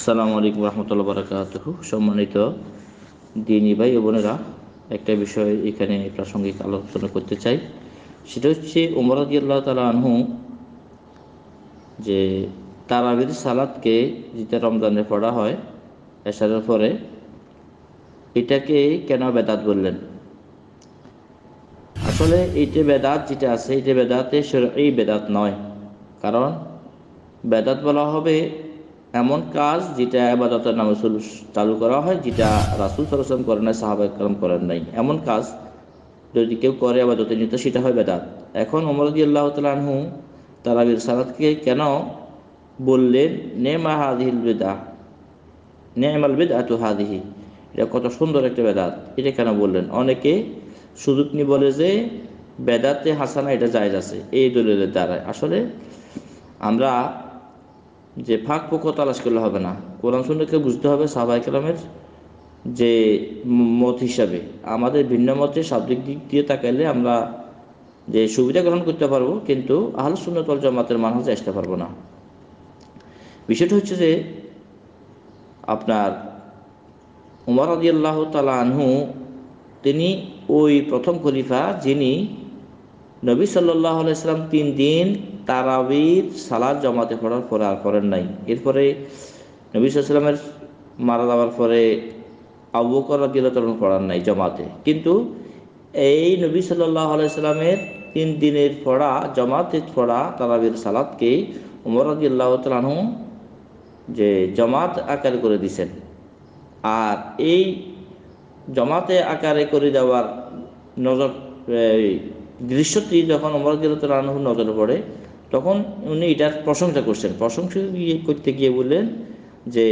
আসসালামু আলাইকুম রহমতুল্লা বারাকাত সম্মানিত দিনী ভাই ও বোনেরা একটা বিষয় এখানে প্রাসঙ্গিক আলোচনা করতে চাই সেটা হচ্ছে আল্লাহ তালা আনহু যে তারাবির সালাদকে যেটা রমজানে পড়া হয় এসারের পরে এটাকে কেন বেদাত বললেন আসলে এইটা বেদাত যেটা আছে এটা বেদাতে এই বেদাত নয় কারণ বেদাত বলা হবে এমন কাজ যেটা আবাদতের নামে চালু করা হয় যেটা রাসুল সরসম করেন নাই সাহাবা কালাম করেন নাই এমন কাজ যদি কেউ করে আবাদতের নিত সেটা হয় বেদাত এখন অমর আল্লাহ তালু তারাবির সালাদকে কেন বললেন নে মা হাদিহিল বেদা নে নেমাল বেদ আতু হাদিহি এটা কত সুন্দর একটা বেদাত এটা কেন বললেন অনেকে সুযোগ নিয়ে বলে যে বেদাতে হাসানা এটা জায়জ আছে এই দলিলের দ্বারা আসলে আমরা যে ফাঁক পোকা তালাশ করলে হবে না কোরআন সুন্দরকে বুঝতে হবে সাহাবাই কালামের যে মত হিসাবে আমাদের ভিন্ন মতে শাব্দিক দিক দিয়ে তাকাইলে আমরা যে সুবিধা গ্রহণ করতে পারবো কিন্তু আহল তল জামাতের মানুষ আসতে পারবো না বিষয়টা হচ্ছে যে আপনার উমর আদি আল্লাহ তালা আনহু তিনি ওই প্রথম খলিফা যিনি নবী সাল্লাহ আলাইসালাম তিন দিন তারাবির সালাদ জমাতে পড়ার পরে আর করেন নাই এরপরে নবী সাল্লামের মারা যাওয়ার পরে আবু করাদিলতরণ পড়ার নাই জমাতে কিন্তু এই নবী সাল্লাহ আলাইসালামের তিন দিনের পড়া জমাতে পড়া তারাবির সালাদকে উমর আদিল্লাহ তালাহু যে জমাত আকার করে দিছেন আর এই জমাতে আকারে করে দেওয়ার নজর গ্রীষ্মটি যখন অমর গিরত রানহুর নজরে পড়ে তখন উনি এটার প্রশংসা করছেন প্রশংসা গিয়ে করতে গিয়ে বললেন যে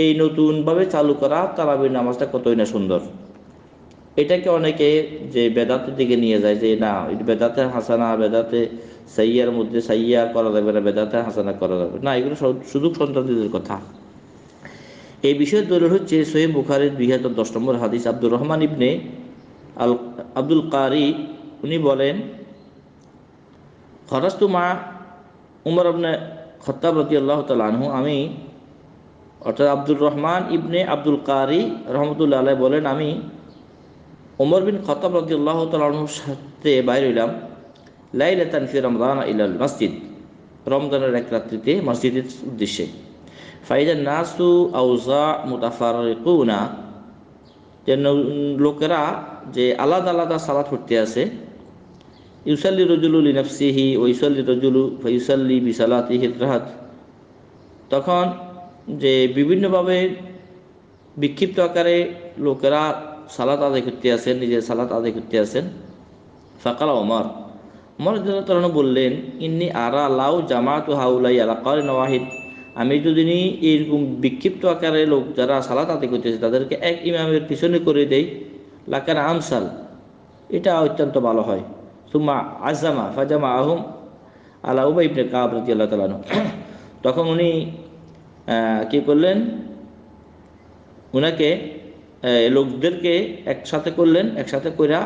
এই নতুনভাবে চালু করা তারাবির নামাজটা কতই না সুন্দর এটাকে অনেকে যে বেদাতের দিকে নিয়ে যায় যে না বেদাতে হাসানা বেদাতে সাইয়ার মধ্যে সাইয়া করা যাবে না বেদাতে হাসানা করা যাবে না এগুলো শুধু সন্তানদের কথা এই বিষয়ে দলিল হচ্ছে সোহেব বুখারের দুই হাজার দশ নম্বর হাদিস আব্দুর রহমান ইবনে আল আব্দুল কারি উনি বলেন খরাস্তু মা উমর আবনে খত্তাব রতি আল্লাহ তালু আমি অর্থাৎ আব্দুর রহমান ইবনে আব্দুল কারি রহমতুল্লা আলাই বলেন আমি ওমর বিন খতাব রতি আল্লাহ তালুর সাথে বাইরে হইলাম লাই লেতান ফির রমদান ইলাল মসজিদ রমজানের এক রাত্রিতে মসজিদের উদ্দেশ্যে ফাইজা নাসু আউজা কুনা যেন লোকেরা যে আলাদা আলাদা সালাত করতে আছে ইউসাল্লি রজুলু লিনাফসিহি ও ইউসাল্লি রজুলু ফিউসাল্লি বিশালাত ইহেদরাহাত তখন যে বিভিন্নভাবে বিক্ষিপ্ত আকারে লোকেরা সালাত আদায় করতে আসেন নিজের সালাত আদায় করতে আসেন ফাকাল ওমর ওমর তরণ বললেন ইন্নি আরা লাউ জামাত হাউলাই আলাকাল নওয়াহিদ আমি যদি এরকম বিক্ষিপ্ত আকারে লোক যারা সালাত আদায় আসে তাদেরকে এক ইমামের পিছনে করে দেই লাকার আমসাল এটা অত্যন্ত ভালো হয় সুম্মা আজামা ফাজামা আহম আলা উবাই ইবনে কাব রাজি আল্লাহ তখন উনি কি করলেন উনাকে লোকদেরকে একসাথে করলেন একসাথে করা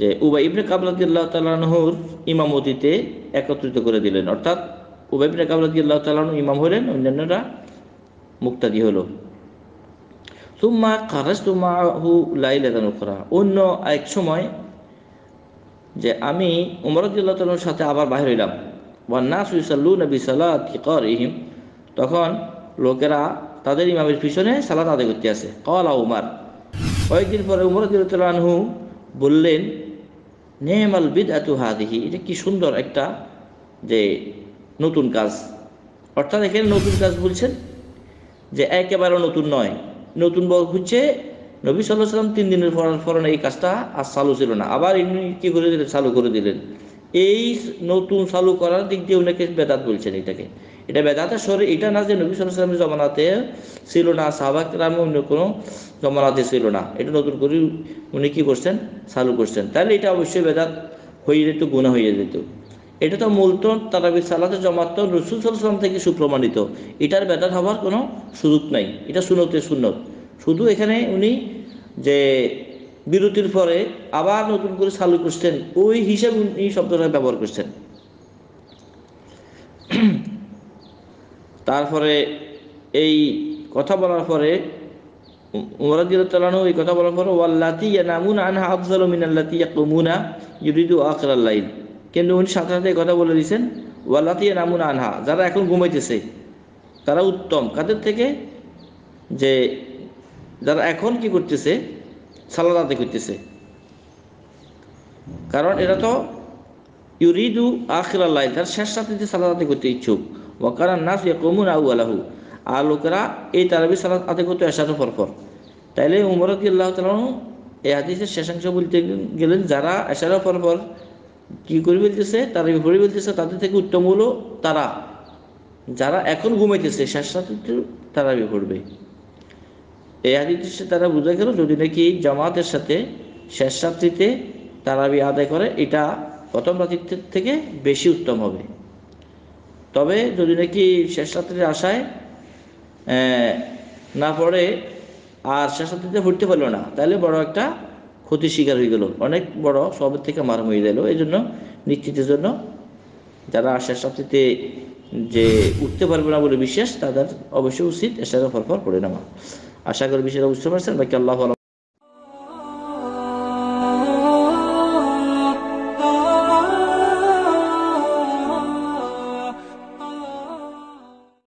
যে উবাই ইবনে কাবলাদিল্লাহ তালানহুর ইমামতিতে একত্রিত করে দিলেন অর্থাৎ উবাই ইবনে আল্লাহ তালানহু ইমাম হলেন অন্যান্যরা মুক্তাদি হলো তুমা খারাজ তুমা হু লাইলে করা অন্য এক সময় যে আমি উমরদুল্লাহ সাথে আবার বাহির হইলাম ওয়ান্না সুইসাল্লু নবী কর ইহিম তখন লোকেরা তাদের ইমামের পিছনে সালাত আদায় করতে আসে কলা উমার কয়েকদিন পরে উমরদুল্লাহু বললেন নেমাল বিদ আতু হাদিহি এটা কি সুন্দর একটা যে নতুন কাজ অর্থাৎ এখানে নতুন কাজ বলছেন যে একেবারে নতুন নয় নতুন বল হচ্ছে নবী সাল্লাহ সাল্লাম তিন দিনের পরনে এই কাজটা আর চালু ছিল না আবার ইনি কী করে দিলেন চালু করে দিলেন এই নতুন চালু করার দিক দিয়ে ওনাকে বেদাত বলছেন এটাকে এটা বেদাতের স্বরে এটা না যে নবী সাল্লাহ সাল্লামের জমানাতে ছিল না সাহবাগ রামে অন্য কোনো জমানাতে ছিল না এটা নতুন করে উনি কী করছেন চালু করছেন তাহলে এটা অবশ্যই বেদাত হয়ে যেত গুণা হয়ে যেত এটা তো মূলত তারাবি সালাতে জমাত রসুল সাল্লাম থেকে সুপ্রমাণিত এটার বেদাত হওয়ার কোনো সুযোগ নাই এটা শুনতে সুন্নত শুধু এখানে উনি যে বিরতির পরে আবার নতুন করে চালু করছেন ওই হিসাবে উনি শব্দটা ব্যবহার করছেন তারপরে এই কথা বলার পরে ওমরাদিয়ালু এই কথা বলার পরে ওয়াল্লাতি নামুন আনহা আফজালু মিনাল্লাতি ইয়াকুমুনা ইউরিদু আখরাল লাইল কিন্তু উনি সাথে সাথে কথা বলে দিয়েছেন ওয়াল্লাতি নামুন আনহা যারা এখন ঘুমাইতেছে তারা উত্তম কাদের থেকে যে যারা এখন কি করতেছে সালাদ আদায় করতেছে কারণ এটা তো ইউরিদু আখিরাল্লাহ তার শেষ যে সালাদ আদায় করতে ইচ্ছুক ওয়াকারা নাস ইয়াকুমুন আউ আলাহু আর লোকেরা এই তারাবি সালাদ আদায় করতে পর পর তাইলে উমরক আল্লাহ তালু এই হাদিসের শেষাংশ বলতে গেলেন যারা পর পর কি করে বলতেছে তারা পড়ে বলতেছে তাদের থেকে উত্তম হলো তারা যারা এখন ঘুমাইতেছে শেষ রাতে তারাবি পড়বে এই হাদিসে তারা বোঝা গেল যদি নাকি জামাতের সাথে শেষ রাত্রিতে তারাবি আদায় করে এটা প্রথম রাত্রির থেকে বেশি উত্তম হবে তবে যদি নাকি শেষ রাত্রির আশায় না পড়ে আর শেষ রাত্রিতে ফুটতে পারলো না তাহলে বড় একটা ক্ষতি শিকার হয়ে গেল অনেক বড় সবের থেকে মারম হয়ে গেল এই জন্য নিশ্চিতের জন্য যারা শেষ রাত্রিতে যে উঠতে পারবে না বলে বিশ্বাস তাদের অবশ্যই উচিত এসে ফরফর করে নেওয়া আশা করি বিষয়টা বুঝতে পারছেন বাকি আল্লাহ